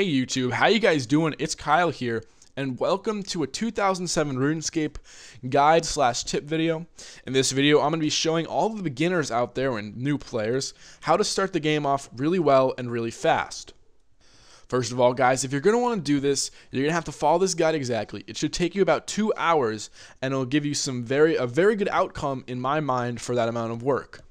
Hey YouTube, how you guys doing? It's Kyle here, and welcome to a 2007 RuneScape guide slash tip video. In this video, I'm going to be showing all the beginners out there and new players how to start the game off really well and really fast. First of all, guys, if you're going to want to do this, you're going to have to follow this guide exactly. It should take you about two hours, and it'll give you some very a very good outcome in my mind for that amount of work.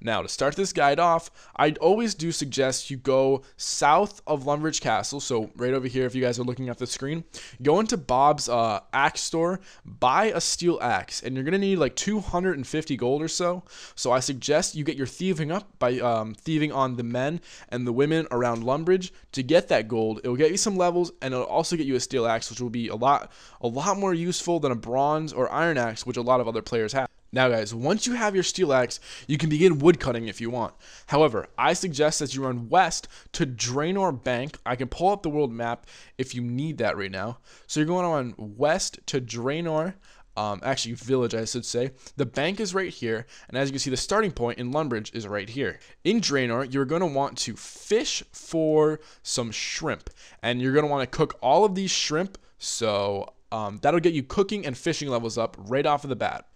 Now, to start this guide off, I always do suggest you go south of Lumbridge Castle. So right over here, if you guys are looking at the screen, go into Bob's uh, axe store, buy a steel axe, and you're gonna need like 250 gold or so. So I suggest you get your thieving up by um, thieving on the men and the women around Lumbridge to get that gold. It'll get you some levels, and it'll also get you a steel axe, which will be a lot, a lot more useful than a bronze or iron axe, which a lot of other players have. Now guys, once you have your steel axe, you can begin woodcutting if you want. However, I suggest that you run west to Draenor Bank. I can pull up the world map if you need that right now. So you're going on west to Draenor, um, actually village I should say. The bank is right here, and as you can see, the starting point in Lumbridge is right here. In Draenor, you're going to want to fish for some shrimp, and you're going to want to cook all of these shrimp, so um, that'll get you cooking and fishing levels up right off of the bat.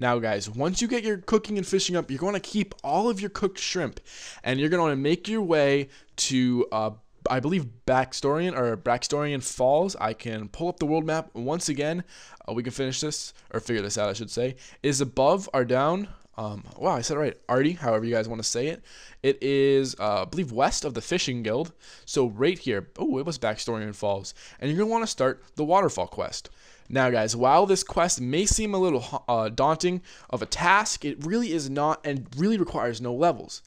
Now, guys, once you get your cooking and fishing up, you're going to keep all of your cooked shrimp, and you're going to make your way to, uh, I believe, Backstorian or Backstorian Falls. I can pull up the world map once again. Uh, we can finish this, or figure this out, I should say. Is above or down? Um, wow, I said it right. Artie, however you guys want to say it. It is, uh, I believe, west of the Fishing Guild. So right here. Oh, it was Backstorian Falls. And you're going to want to start the Waterfall quest. Now, guys, while this quest may seem a little uh, daunting of a task, it really is not and really requires no levels.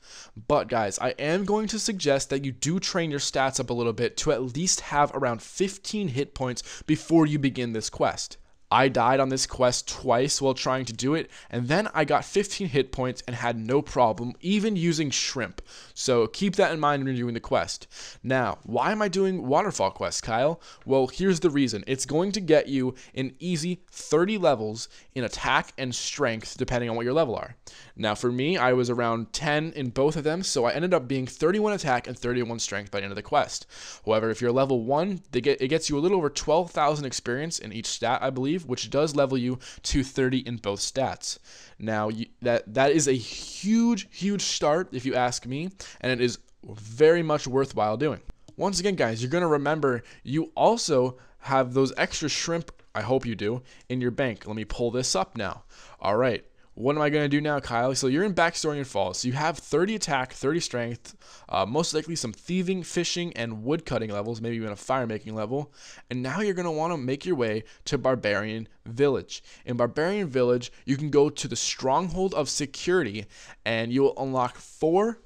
But, guys, I am going to suggest that you do train your stats up a little bit to at least have around 15 hit points before you begin this quest. I died on this quest twice while trying to do it, and then I got 15 hit points and had no problem, even using shrimp. So keep that in mind when you're doing the quest. Now, why am I doing waterfall quests, Kyle? Well, here's the reason. It's going to get you an easy 30 levels in attack and strength, depending on what your level are. Now, for me, I was around 10 in both of them, so I ended up being 31 attack and 31 strength by the end of the quest. However, if you're level 1, get, it gets you a little over 12,000 experience in each stat, I believe, believe, which does level you to 30 in both stats. Now, you, that that is a huge, huge start, if you ask me, and it is very much worthwhile doing. Once again, guys, you're going to remember you also have those extra shrimp, I hope you do, in your bank. Let me pull this up now. All right, what am I going to do now, Kyle? So you're in Backstory and Falls. So you have 30 attack, 30 strength, uh, most likely some thieving, fishing, and woodcutting levels, maybe even a fire making level. And now you're going to want to make your way to Barbarian Village. In Barbarian Village, you can go to the Stronghold of Security and you will unlock four,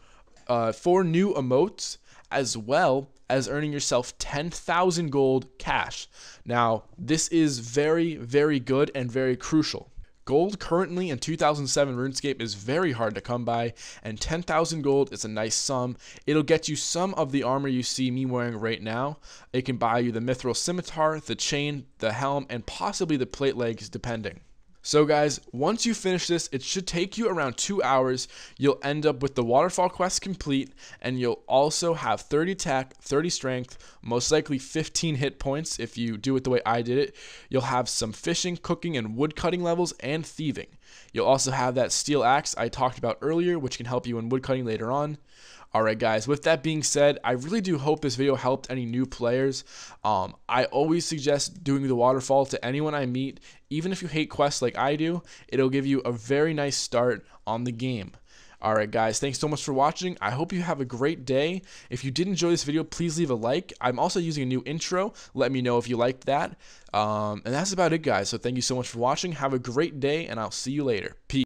uh, four new emotes as well as earning yourself 10,000 gold cash. Now, this is very, very good and very crucial Gold currently in 2007 RuneScape is very hard to come by, and 10,000 gold is a nice sum. It'll get you some of the armor you see me wearing right now. It can buy you the mithril scimitar, the chain, the helm, and possibly the plate legs depending. So guys, once you finish this, it should take you around two hours. You'll end up with the waterfall quest complete, and you'll also have 30 attack, 30 strength, most likely 15 hit points if you do it the way I did it. You'll have some fishing, cooking, and wood cutting levels, and thieving. You'll also have that steel axe I talked about earlier, which can help you in woodcutting later on. Alright guys, with that being said, I really do hope this video helped any new players. Um, I always suggest doing the waterfall to anyone I meet, even if you hate quests like I do, it'll give you a very nice start on the game. Alright guys, thanks so much for watching. I hope you have a great day. If you did enjoy this video, please leave a like. I'm also using a new intro. Let me know if you liked that. Um, and that's about it guys, so thank you so much for watching. Have a great day, and I'll see you later. Peace.